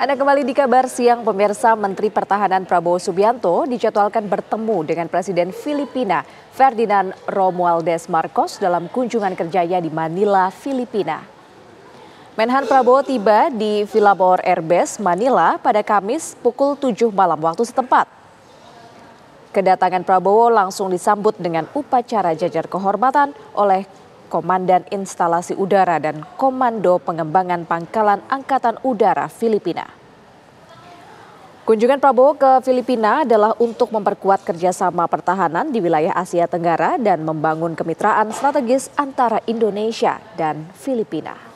Anda kembali di kabar siang pemirsa Menteri Pertahanan Prabowo Subianto dijadwalkan bertemu dengan Presiden Filipina Ferdinand Romualdez Marcos dalam kunjungan kerjanya di Manila, Filipina. Menhan Prabowo tiba di Villa Bor Airbase, Manila pada Kamis pukul 7 malam waktu setempat. Kedatangan Prabowo langsung disambut dengan upacara jajar kehormatan oleh Komandan Instalasi Udara dan Komando Pengembangan Pangkalan Angkatan Udara Filipina. Kunjungan Prabowo ke Filipina adalah untuk memperkuat kerjasama pertahanan di wilayah Asia Tenggara dan membangun kemitraan strategis antara Indonesia dan Filipina.